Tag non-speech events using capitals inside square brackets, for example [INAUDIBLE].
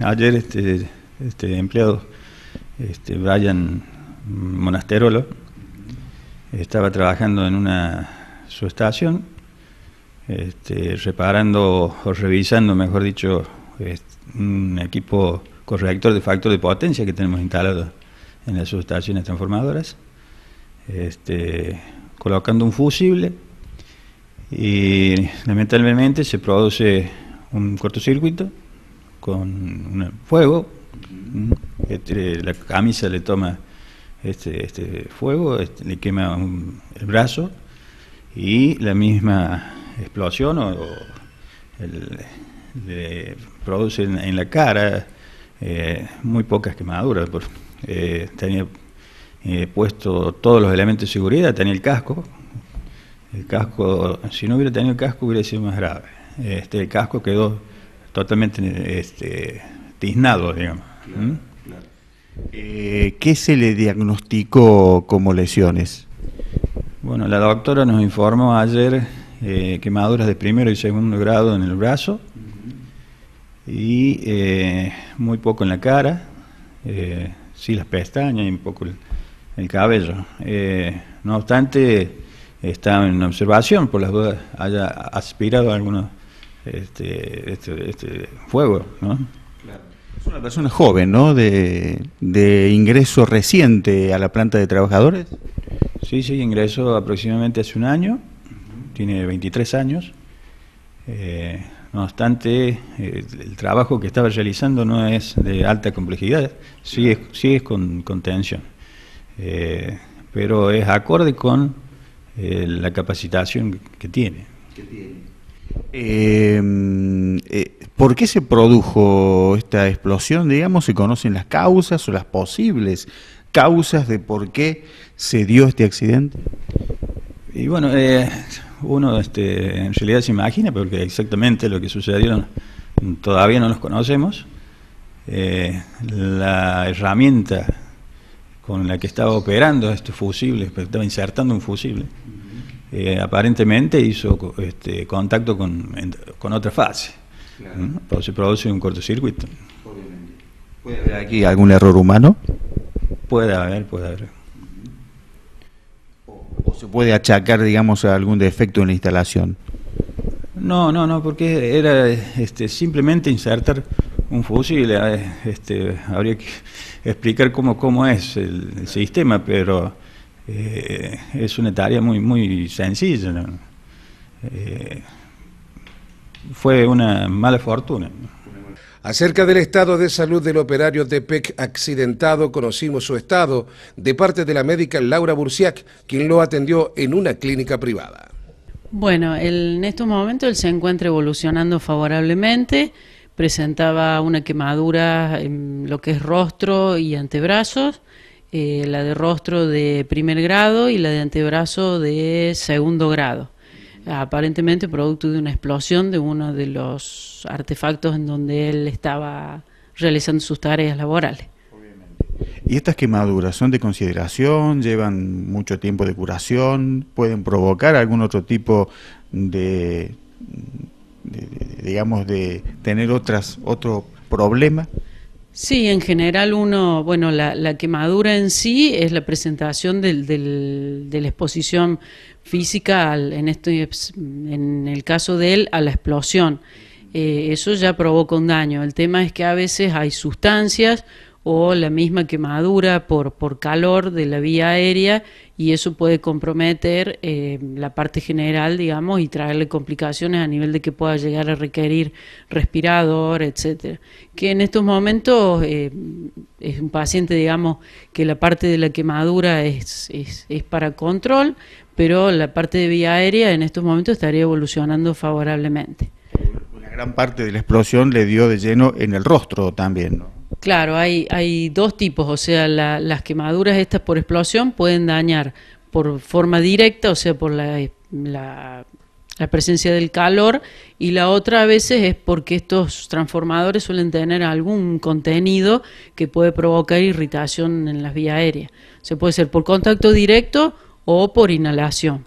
Ayer este, este, empleado, este Brian Monasterolo, estaba trabajando en una subestación, este, reparando o revisando, mejor dicho, un equipo corrector de factor de potencia que tenemos instalado en las subestaciones transformadoras, este, colocando un fusible y lamentablemente se produce un cortocircuito con un fuego, este, la camisa le toma este, este fuego, este, le quema el brazo y la misma explosión o, le produce en, la cara eh, muy pocas quemaduras. Eh, tenía eh, puesto todos los elementos de seguridad, tenía el casco. El casco, si no hubiera tenido el casco hubiera sido más grave. Este, el casco quedó totalmente este, digamos. ¿Mm? Eh, ¿Qué se le diagnosticó como lesiones? Bueno, la doctora nos informó ayer eh, quemaduras de primero y segundo grado en el brazo y eh, muy poco en la cara, sí las pestañas y un poco el, el cabello. no obstante, está en observación por las dudas haya aspirado a algunos este, este, este fuego, Es una persona joven, ¿no? De, ingreso reciente a la planta de trabajadores. Sí, sí, ingresó aproximadamente hace un año, tiene 23 años. Eh, no obstante, eh, el trabajo que estaba realizando no es de alta complejidad, sí es, sí es con, tensión, eh, pero es acorde con la capacitación que tiene. Que tiene. Em, eh, ¿Por qué se produjo esta explosión? Digamos, se conocen las causas o las posibles causas de por qué se dio este accidente. Y bueno, eh, uno este, en realidad se imagina, porque exactamente lo que sucedió todavía no los conocemos. Eh, la herramienta con la que estaba operando este fusible, estaba insertando un fusible, eh, aparentemente hizo este, contacto con, con, otra fase. Pues se produce un cortocircuito. ¿Puede haber aquí algún error humano? Puede haber, puede haber. O, se puede achacar, digamos, algún defecto en la instalación? No, no, no, porque era este, simplemente insertar un fusil. Eh, este, habría que [LAUGHS] explicar cómo, cómo es el sistema, pero eh, es una tarea muy, muy sencilla. Eh, fue una mala fortuna. Acerca del estado de salud del operario PEC accidentado, conocimos su estado de parte de la médica Laura Bursiak, quien lo atendió en una clínica privada. Bueno, en estos momentos él se encuentra evolucionando favorablemente, presentaba una quemadura en lo que es rostro y antebrazos, eh, la de rostro de primer grado y la de antebrazo de segundo grado. Aparentemente producto de una explosión de uno de los artefactos en donde él estaba realizando sus tareas laborales. ¿Y estas quemaduras son de consideración? ¿Llevan mucho tiempo de curación? ¿Pueden provocar algún otro tipo de, de, digamos, de tener otras, otro problema? Sí, en general uno, bueno, la, quemadura en sí es la presentación de la exposición física, en, este, en el caso de él, a la explosión. Eh, eso ya provoca un daño. El tema es que a veces hay sustancias o la misma quemadura por, por calor de la vía aérea y eso puede comprometer eh, la parte general, digamos, y traerle complicaciones a nivel de que pueda llegar a requerir respirador, etcétera. Que en estos momentos eh, es un paciente, digamos, que la parte de la quemadura es, es, es para control, pero la parte de vía aérea en estos momentos estaría evolucionando favorablemente. Una gran parte de la explosión le dio de lleno en el rostro también, ¿no? Claro, hay, dos tipos, o sea, las quemaduras estas por explosión pueden dañar por forma directa, o sea, por la, presencia del calor, y la otra a veces es porque estos transformadores suelen tener algún contenido que puede provocar irritación en las vías aéreas. se puede ser por contacto directo o por inhalación.